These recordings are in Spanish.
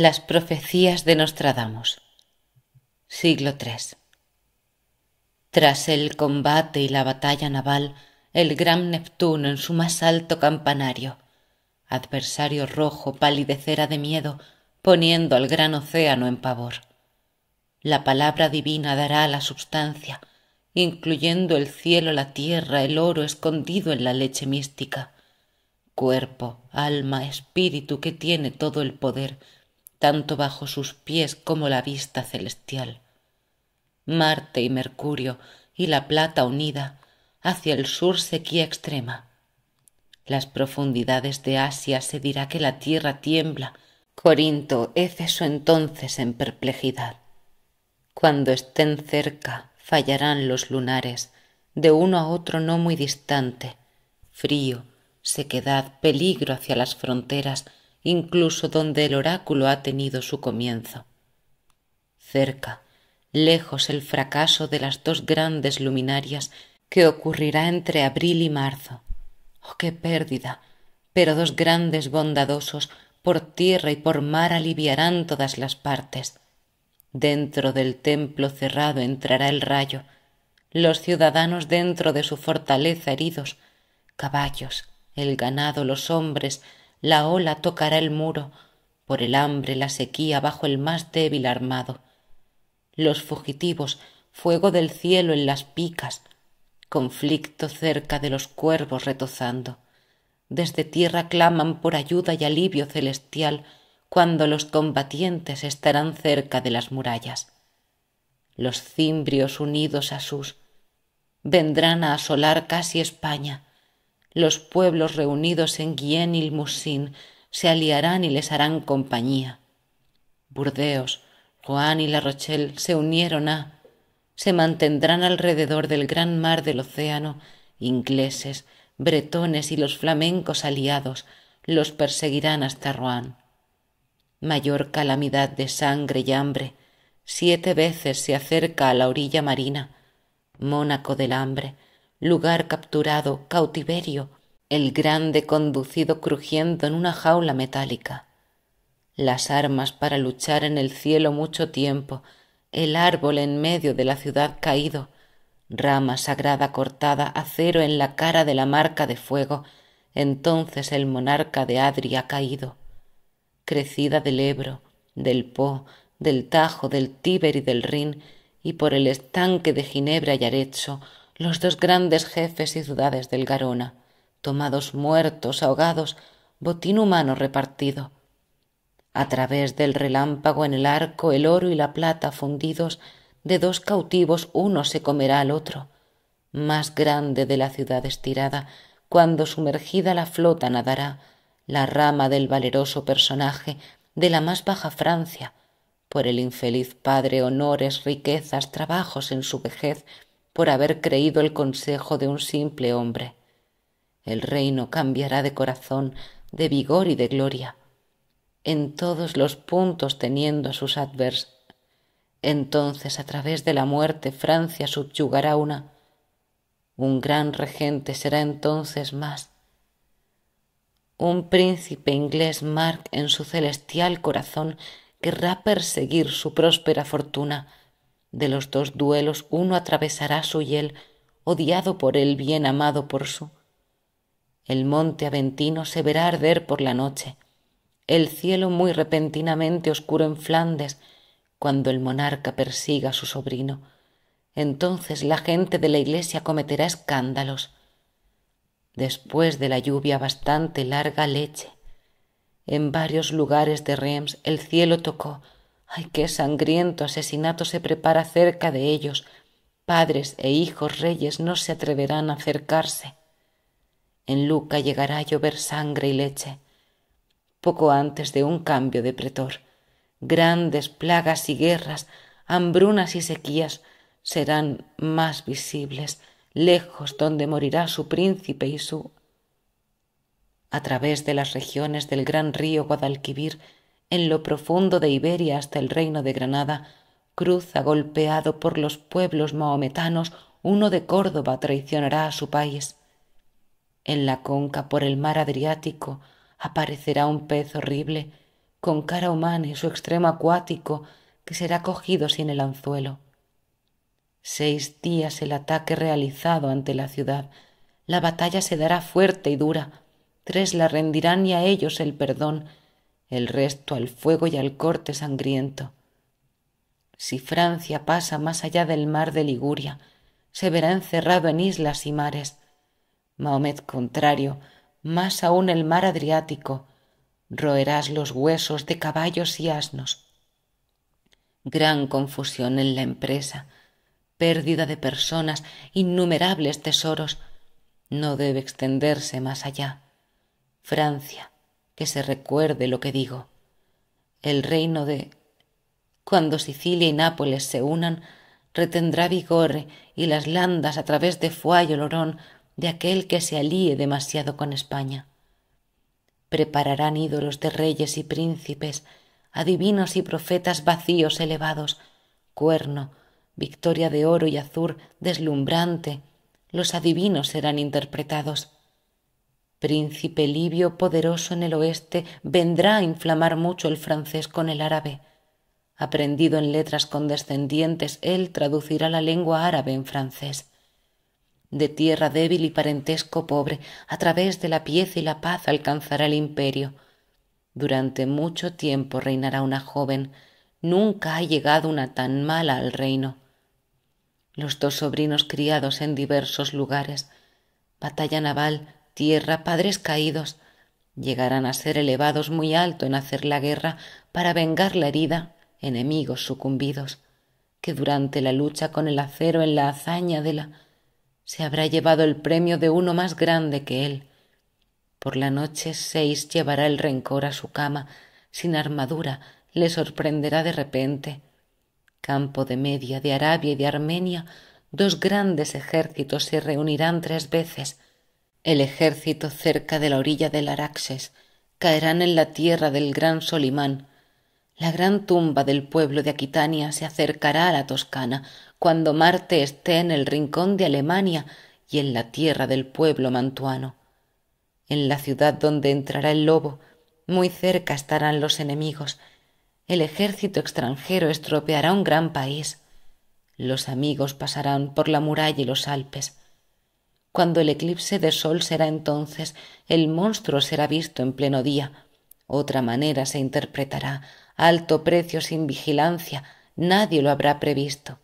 Las profecías de Nostradamus. Siglo III. Tras el combate y la batalla naval, el gran Neptuno en su más alto campanario, adversario rojo palidecera de miedo, poniendo al gran océano en pavor. La palabra divina dará la substancia, incluyendo el cielo, la tierra, el oro escondido en la leche mística, cuerpo, alma, espíritu que tiene todo el poder, tanto bajo sus pies como la vista celestial. Marte y Mercurio y la plata unida, hacia el sur sequía extrema. Las profundidades de Asia se dirá que la tierra tiembla. Corinto, Éfeso entonces en perplejidad. Cuando estén cerca, fallarán los lunares, de uno a otro no muy distante. Frío, sequedad, peligro hacia las fronteras, incluso donde el oráculo ha tenido su comienzo. Cerca, lejos el fracaso de las dos grandes luminarias que ocurrirá entre abril y marzo. ¡Oh, qué pérdida! Pero dos grandes bondadosos por tierra y por mar aliviarán todas las partes. Dentro del templo cerrado entrará el rayo, los ciudadanos dentro de su fortaleza heridos, caballos, el ganado, los hombres, la ola tocará el muro, por el hambre, la sequía, bajo el más débil armado. Los fugitivos, fuego del cielo en las picas, conflicto cerca de los cuervos retozando. Desde tierra claman por ayuda y alivio celestial cuando los combatientes estarán cerca de las murallas. Los cimbrios unidos a sus vendrán a asolar casi España los pueblos reunidos en Guién y Musin se aliarán y les harán compañía. Burdeos, Juan y La Rochelle se unieron a, se mantendrán alrededor del gran mar del océano, ingleses, bretones y los flamencos aliados los perseguirán hasta Rouen. Mayor calamidad de sangre y hambre, siete veces se acerca a la orilla marina, Mónaco del hambre, lugar capturado, cautiverio, el grande conducido crujiendo en una jaula metálica, las armas para luchar en el cielo mucho tiempo, el árbol en medio de la ciudad caído, rama sagrada cortada, acero en la cara de la marca de fuego, entonces el monarca de Adria caído, crecida del Ebro, del Po, del Tajo, del Tíber y del Rin, y por el estanque de Ginebra y Arecho, los dos grandes jefes y ciudades del Garona, tomados muertos, ahogados, botín humano repartido. A través del relámpago en el arco el oro y la plata fundidos de dos cautivos uno se comerá al otro, más grande de la ciudad estirada, cuando sumergida la flota nadará la rama del valeroso personaje de la más baja Francia, por el infeliz padre honores, riquezas, trabajos en su vejez, por haber creído el consejo de un simple hombre. El reino cambiará de corazón, de vigor y de gloria, en todos los puntos teniendo a sus adversos. Entonces a través de la muerte Francia subyugará una. Un gran regente será entonces más. Un príncipe inglés Mark en su celestial corazón querrá perseguir su próspera fortuna de los dos duelos uno atravesará su hiel, odiado por él, bien amado por su. El monte aventino se verá arder por la noche, el cielo muy repentinamente oscuro en Flandes, cuando el monarca persiga a su sobrino. Entonces la gente de la iglesia cometerá escándalos. Después de la lluvia bastante larga leche. En varios lugares de Reims el cielo tocó, ¡Ay, qué sangriento asesinato se prepara cerca de ellos! Padres e hijos reyes no se atreverán a acercarse. En Luca llegará a llover sangre y leche. Poco antes de un cambio de pretor, grandes plagas y guerras, hambrunas y sequías serán más visibles, lejos donde morirá su príncipe y su... A través de las regiones del gran río Guadalquivir, en lo profundo de Iberia hasta el reino de Granada, cruza golpeado por los pueblos mahometanos, uno de Córdoba traicionará a su país. En la conca por el mar Adriático aparecerá un pez horrible, con cara humana y su extremo acuático, que será cogido sin el anzuelo. Seis días el ataque realizado ante la ciudad. La batalla se dará fuerte y dura. Tres la rendirán y a ellos el perdón el resto al fuego y al corte sangriento. Si Francia pasa más allá del mar de Liguria, se verá encerrado en islas y mares. Mahomet contrario, más aún el mar Adriático, roerás los huesos de caballos y asnos. Gran confusión en la empresa, pérdida de personas, innumerables tesoros, no debe extenderse más allá. Francia, que se recuerde lo que digo. El reino de... Cuando Sicilia y Nápoles se unan, retendrá vigor y las landas a través de Fuallo y Olorón de aquel que se alíe demasiado con España. Prepararán ídolos de reyes y príncipes, adivinos y profetas vacíos elevados, cuerno, victoria de oro y azur deslumbrante, los adivinos serán interpretados príncipe libio poderoso en el oeste, vendrá a inflamar mucho el francés con el árabe. Aprendido en letras condescendientes, él traducirá la lengua árabe en francés. De tierra débil y parentesco pobre, a través de la pieza y la paz alcanzará el imperio. Durante mucho tiempo reinará una joven. Nunca ha llegado una tan mala al reino. Los dos sobrinos criados en diversos lugares, batalla naval, tierra padres caídos, llegarán a ser elevados muy alto en hacer la guerra para vengar la herida, enemigos sucumbidos, que durante la lucha con el acero en la hazaña de la se habrá llevado el premio de uno más grande que él. Por la noche seis llevará el rencor a su cama, sin armadura, le sorprenderá de repente. Campo de Media, de Arabia y de Armenia, dos grandes ejércitos se reunirán tres veces, el ejército cerca de la orilla del Araxes, caerán en la tierra del gran Solimán. La gran tumba del pueblo de Aquitania se acercará a la Toscana cuando Marte esté en el rincón de Alemania y en la tierra del pueblo mantuano. En la ciudad donde entrará el lobo, muy cerca estarán los enemigos. El ejército extranjero estropeará un gran país. Los amigos pasarán por la muralla y los Alpes. Cuando el eclipse de sol será entonces, el monstruo será visto en pleno día. Otra manera se interpretará, alto precio sin vigilancia, nadie lo habrá previsto.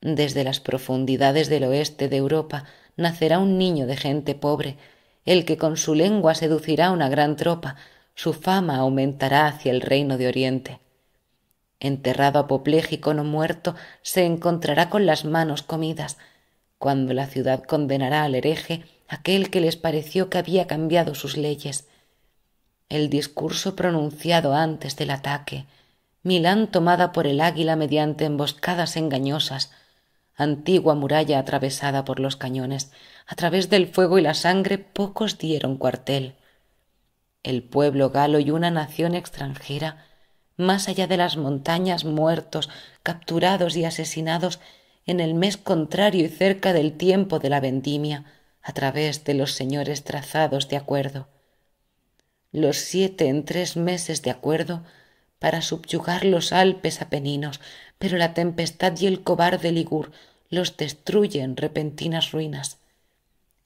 Desde las profundidades del oeste de Europa nacerá un niño de gente pobre, el que con su lengua seducirá una gran tropa, su fama aumentará hacia el reino de Oriente. Enterrado apopléjico no muerto, se encontrará con las manos comidas, cuando la ciudad condenará al hereje aquel que les pareció que había cambiado sus leyes. El discurso pronunciado antes del ataque, Milán tomada por el águila mediante emboscadas engañosas, antigua muralla atravesada por los cañones, a través del fuego y la sangre pocos dieron cuartel. El pueblo galo y una nación extranjera, más allá de las montañas, muertos, capturados y asesinados, en el mes contrario y cerca del tiempo de la vendimia, a través de los señores trazados de acuerdo. Los siete en tres meses de acuerdo para subyugar los Alpes apeninos, pero la tempestad y el cobarde Ligur los destruyen repentinas ruinas.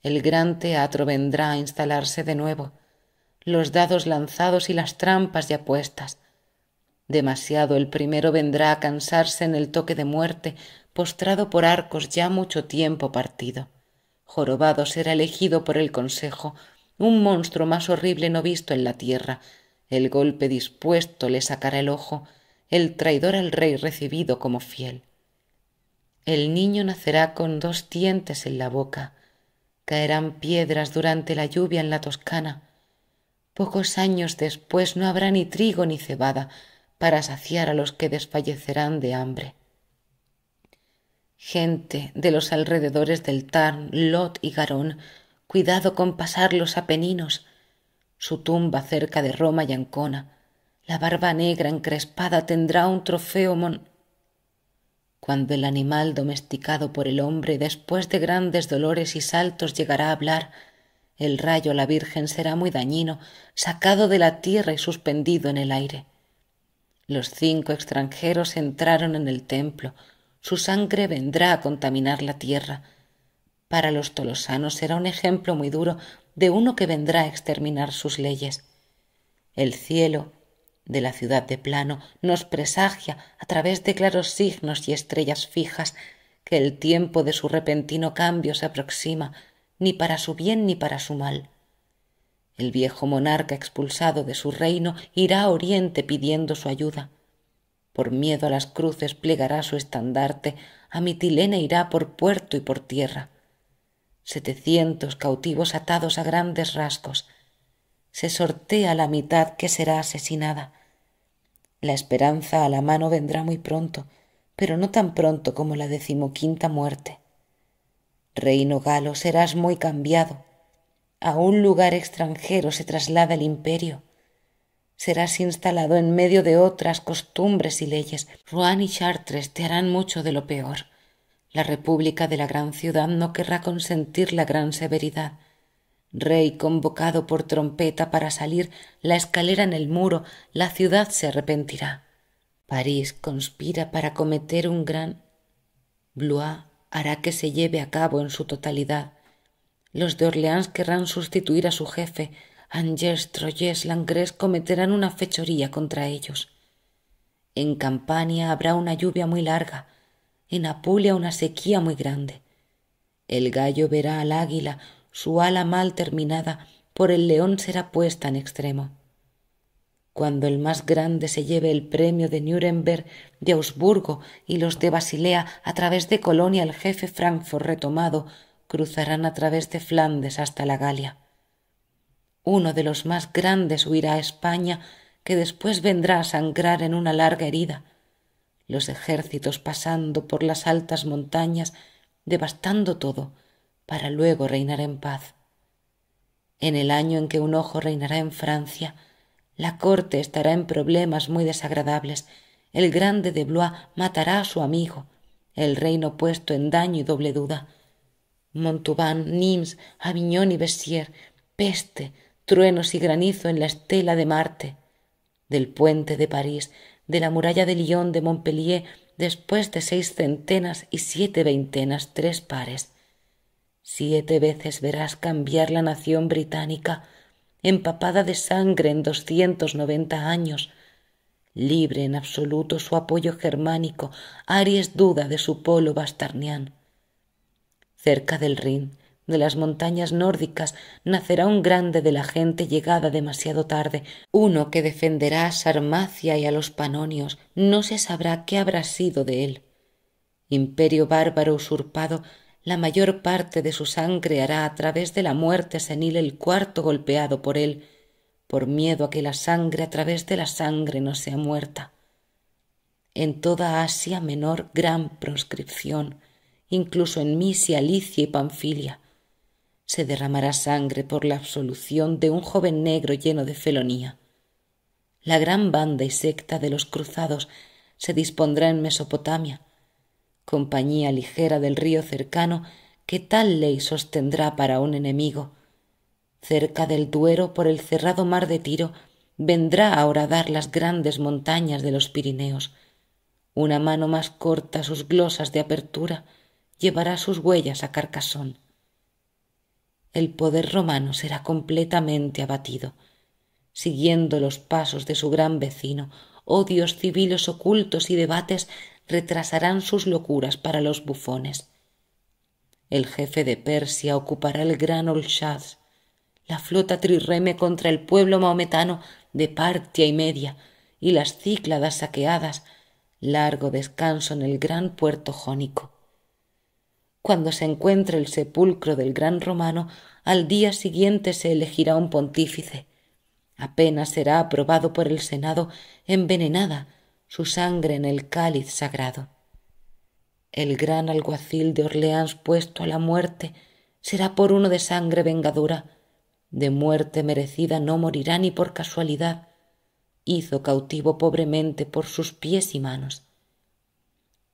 El gran teatro vendrá a instalarse de nuevo, los dados lanzados y las trampas ya apuestas. Demasiado el primero vendrá a cansarse en el toque de muerte postrado por arcos ya mucho tiempo partido. Jorobado será elegido por el Consejo, un monstruo más horrible no visto en la tierra. El golpe dispuesto le sacará el ojo, el traidor al rey recibido como fiel. El niño nacerá con dos dientes en la boca. Caerán piedras durante la lluvia en la Toscana. Pocos años después no habrá ni trigo ni cebada para saciar a los que desfallecerán de hambre gente de los alrededores del Tarn, Lot y Garón, cuidado con pasar los Apeninos, su tumba cerca de Roma y Ancona, la barba negra encrespada tendrá un trofeo mon. Cuando el animal domesticado por el hombre después de grandes dolores y saltos llegará a hablar, el rayo la Virgen será muy dañino, sacado de la tierra y suspendido en el aire. Los cinco extranjeros entraron en el templo, su sangre vendrá a contaminar la tierra. Para los tolosanos será un ejemplo muy duro de uno que vendrá a exterminar sus leyes. El cielo de la ciudad de plano nos presagia a través de claros signos y estrellas fijas que el tiempo de su repentino cambio se aproxima, ni para su bien ni para su mal. El viejo monarca expulsado de su reino irá a Oriente pidiendo su ayuda. Por miedo a las cruces plegará su estandarte, a Mitilene irá por puerto y por tierra. Setecientos cautivos atados a grandes rasgos. Se sortea la mitad que será asesinada. La esperanza a la mano vendrá muy pronto, pero no tan pronto como la decimoquinta muerte. Reino galo, serás muy cambiado. A un lugar extranjero se traslada el imperio. Serás instalado en medio de otras costumbres y leyes. Rouen y Chartres te harán mucho de lo peor. La república de la gran ciudad no querrá consentir la gran severidad. Rey convocado por trompeta para salir la escalera en el muro, la ciudad se arrepentirá. París conspira para cometer un gran... Blois hará que se lleve a cabo en su totalidad. Los de Orleans querrán sustituir a su jefe, Angers, Troyes, Langres cometerán una fechoría contra ellos. En Campania habrá una lluvia muy larga, en Apulia una sequía muy grande. El gallo verá al águila, su ala mal terminada, por el león será puesta en extremo. Cuando el más grande se lleve el premio de Nuremberg, de Augsburgo y los de Basilea, a través de Colonia el jefe Frankfor retomado, cruzarán a través de Flandes hasta la Galia uno de los más grandes huirá a España, que después vendrá a sangrar en una larga herida. Los ejércitos pasando por las altas montañas, devastando todo, para luego reinar en paz. En el año en que un ojo reinará en Francia, la corte estará en problemas muy desagradables, el grande de Blois matará a su amigo, el reino puesto en daño y doble duda. Montauban, Nimes, Avignon y Bessier, peste, truenos y granizo en la estela de Marte, del puente de París, de la muralla de Lyon, de Montpellier, después de seis centenas y siete veintenas, tres pares. Siete veces verás cambiar la nación británica, empapada de sangre en doscientos noventa años, libre en absoluto su apoyo germánico, Aries duda de su polo bastarnián. Cerca del Rin, de las montañas nórdicas nacerá un grande de la gente llegada demasiado tarde, uno que defenderá a Sarmacia y a los panonios, no se sabrá qué habrá sido de él. Imperio bárbaro usurpado, la mayor parte de su sangre hará a través de la muerte senil el cuarto golpeado por él, por miedo a que la sangre a través de la sangre no sea muerta. En toda Asia menor gran proscripción, incluso en Misia, Licia y Panfilia, se derramará sangre por la absolución de un joven negro lleno de felonía. La gran banda y secta de los cruzados se dispondrá en Mesopotamia, compañía ligera del río cercano que tal ley sostendrá para un enemigo. Cerca del Duero, por el cerrado mar de Tiro, vendrá a horadar las grandes montañas de los Pirineos. Una mano más corta sus glosas de apertura llevará sus huellas a Carcasón el poder romano será completamente abatido. Siguiendo los pasos de su gran vecino, odios civiles ocultos y debates retrasarán sus locuras para los bufones. El jefe de Persia ocupará el gran Olshaz, la flota trirreme contra el pueblo maometano de Partia y Media, y las cícladas saqueadas, largo descanso en el gran puerto jónico cuando se encuentre el sepulcro del gran romano, al día siguiente se elegirá un pontífice. Apenas será aprobado por el Senado envenenada su sangre en el cáliz sagrado. El gran alguacil de Orleans puesto a la muerte será por uno de sangre vengadora. De muerte merecida no morirá ni por casualidad. Hizo cautivo pobremente por sus pies y manos.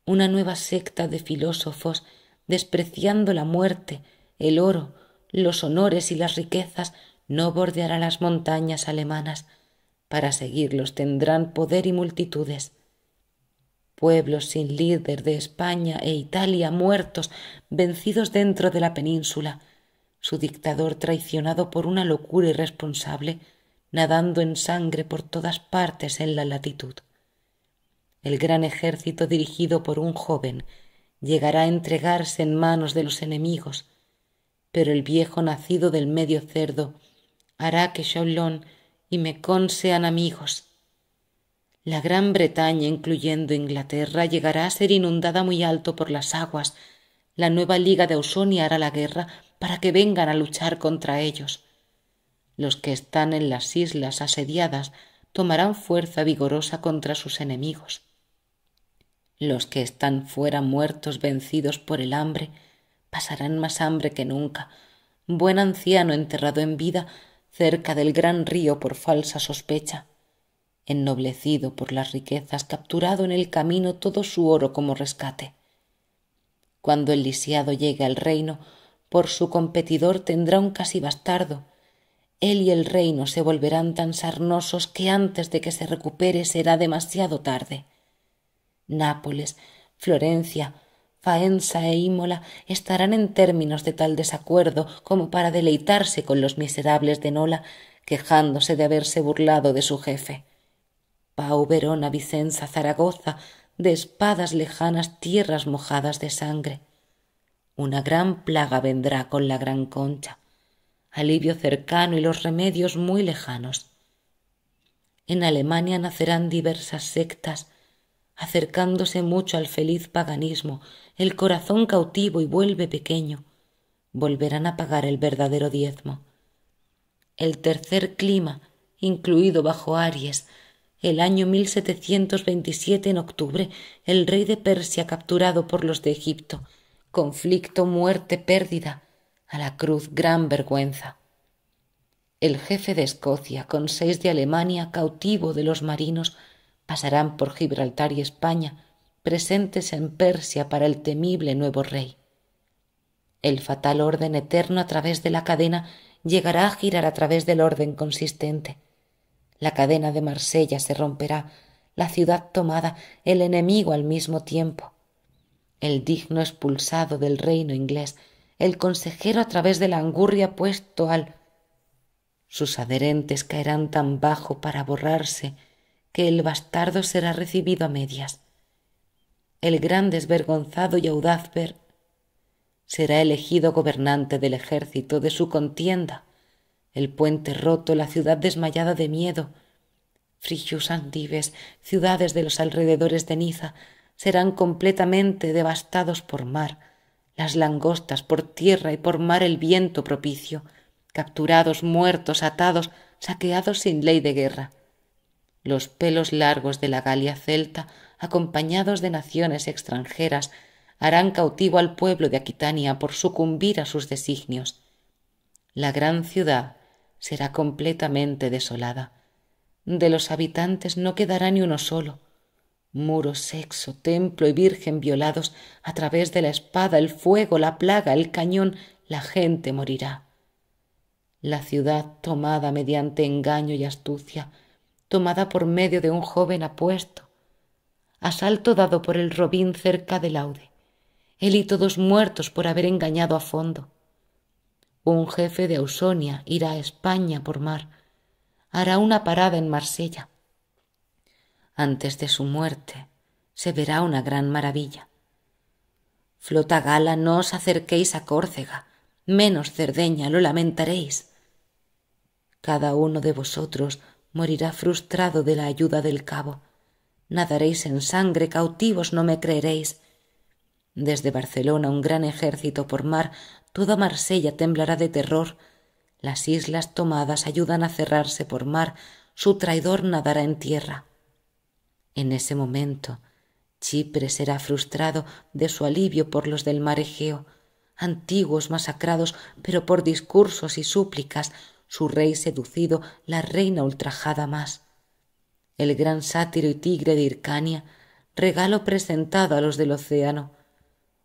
Una nueva secta de filósofos despreciando la muerte, el oro, los honores y las riquezas, no bordeará las montañas alemanas. Para seguirlos tendrán poder y multitudes. Pueblos sin líder de España e Italia muertos, vencidos dentro de la península, su dictador traicionado por una locura irresponsable, nadando en sangre por todas partes en la latitud. El gran ejército dirigido por un joven llegará a entregarse en manos de los enemigos, pero el viejo nacido del medio cerdo hará que Shaolón y Mekon sean amigos. La Gran Bretaña, incluyendo Inglaterra, llegará a ser inundada muy alto por las aguas. La nueva Liga de Ausonia hará la guerra para que vengan a luchar contra ellos. Los que están en las islas asediadas tomarán fuerza vigorosa contra sus enemigos. Los que están fuera muertos vencidos por el hambre pasarán más hambre que nunca. Buen anciano enterrado en vida cerca del gran río por falsa sospecha. Ennoblecido por las riquezas, capturado en el camino todo su oro como rescate. Cuando el lisiado llegue al reino, por su competidor tendrá un casi bastardo. Él y el reino se volverán tan sarnosos que antes de que se recupere será demasiado tarde. Nápoles, Florencia, Faenza e Ímola estarán en términos de tal desacuerdo como para deleitarse con los miserables de Nola, quejándose de haberse burlado de su jefe. Pau, Verona, Vicenza, Zaragoza, de espadas lejanas, tierras mojadas de sangre. Una gran plaga vendrá con la gran concha, alivio cercano y los remedios muy lejanos. En Alemania nacerán diversas sectas, acercándose mucho al feliz paganismo, el corazón cautivo y vuelve pequeño, volverán a pagar el verdadero diezmo. El tercer clima, incluido bajo Aries, el año 1727 en octubre, el rey de Persia capturado por los de Egipto, conflicto, muerte, pérdida, a la cruz gran vergüenza. El jefe de Escocia, con seis de Alemania, cautivo de los marinos, pasarán por Gibraltar y España, presentes en Persia para el temible nuevo rey. El fatal orden eterno a través de la cadena llegará a girar a través del orden consistente. La cadena de Marsella se romperá, la ciudad tomada, el enemigo al mismo tiempo. El digno expulsado del reino inglés, el consejero a través de la angurria puesto al... Sus adherentes caerán tan bajo para borrarse que el bastardo será recibido a medias. El gran desvergonzado y audaz Ver... será elegido gobernante del ejército de su contienda, el puente roto, la ciudad desmayada de miedo. Frigius Andives, ciudades de los alrededores de Niza, serán completamente devastados por mar, las langostas por tierra y por mar el viento propicio, capturados, muertos, atados, saqueados sin ley de guerra los pelos largos de la Galia celta, acompañados de naciones extranjeras, harán cautivo al pueblo de Aquitania por sucumbir a sus designios. La gran ciudad será completamente desolada. De los habitantes no quedará ni uno solo. Muro, sexo, templo y virgen violados a través de la espada, el fuego, la plaga, el cañón, la gente morirá. La ciudad tomada mediante engaño y astucia, tomada por medio de un joven apuesto, asalto dado por el robín cerca del laude, él y todos muertos por haber engañado a fondo. Un jefe de Ausonia irá a España por mar, hará una parada en Marsella. Antes de su muerte se verá una gran maravilla. Flota gala, no os acerquéis a Córcega, menos Cerdeña, lo lamentaréis. Cada uno de vosotros morirá frustrado de la ayuda del cabo. Nadaréis en sangre, cautivos no me creeréis. Desde Barcelona un gran ejército por mar, toda Marsella temblará de terror. Las islas tomadas ayudan a cerrarse por mar, su traidor nadará en tierra. En ese momento, Chipre será frustrado de su alivio por los del mar Egeo, antiguos masacrados, pero por discursos y súplicas su rey seducido, la reina ultrajada más. El gran sátiro y tigre de Hircania, regalo presentado a los del océano.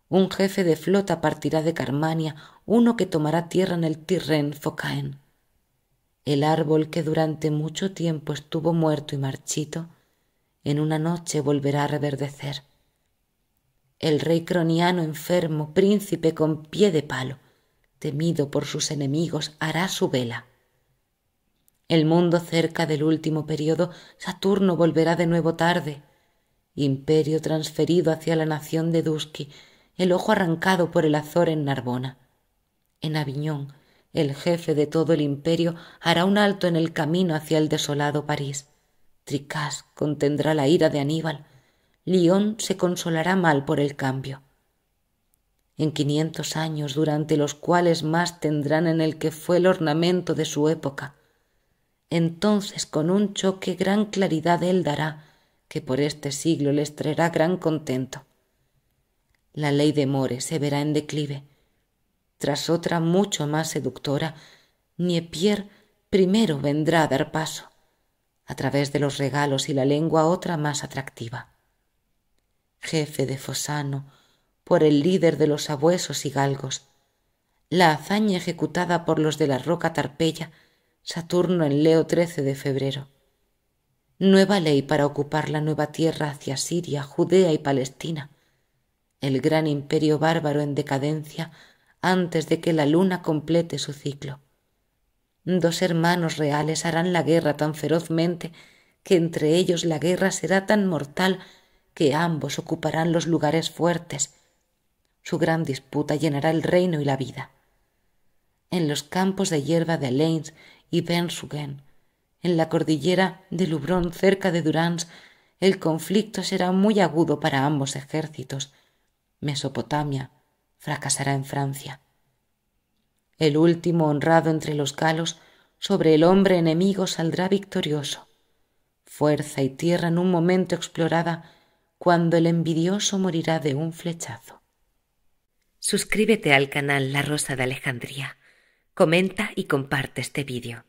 Un jefe de flota partirá de Carmania, uno que tomará tierra en el Tirren Focaen. El árbol que durante mucho tiempo estuvo muerto y marchito, en una noche volverá a reverdecer. El rey croniano enfermo, príncipe con pie de palo, temido por sus enemigos, hará su vela. El mundo cerca del último periodo, Saturno volverá de nuevo tarde. Imperio transferido hacia la nación de Dusky, el ojo arrancado por el Azor en Narbona. En Aviñón, el jefe de todo el imperio hará un alto en el camino hacia el desolado París. Tricás contendrá la ira de Aníbal. Lyon se consolará mal por el cambio. En quinientos años, durante los cuales más tendrán en el que fue el ornamento de su época, entonces con un choque gran claridad él dará, que por este siglo les traerá gran contento. La ley de More se verá en declive. Tras otra mucho más seductora, Niepier primero vendrá a dar paso, a través de los regalos y la lengua otra más atractiva. Jefe de Fosano, por el líder de los abuesos y galgos, la hazaña ejecutada por los de la roca Tarpeya Saturno en Leo 13 de febrero. Nueva ley para ocupar la nueva tierra hacia Siria, Judea y Palestina. El gran imperio bárbaro en decadencia antes de que la luna complete su ciclo. Dos hermanos reales harán la guerra tan ferozmente que entre ellos la guerra será tan mortal que ambos ocuparán los lugares fuertes. Su gran disputa llenará el reino y la vida en los campos de hierba de Alains y Bensugen. En la cordillera de Lubrón, cerca de Durans, el conflicto será muy agudo para ambos ejércitos. Mesopotamia fracasará en Francia. El último honrado entre los galos, sobre el hombre enemigo saldrá victorioso. Fuerza y tierra en un momento explorada, cuando el envidioso morirá de un flechazo. Suscríbete al canal La Rosa de Alejandría comenta y comparte este vídeo.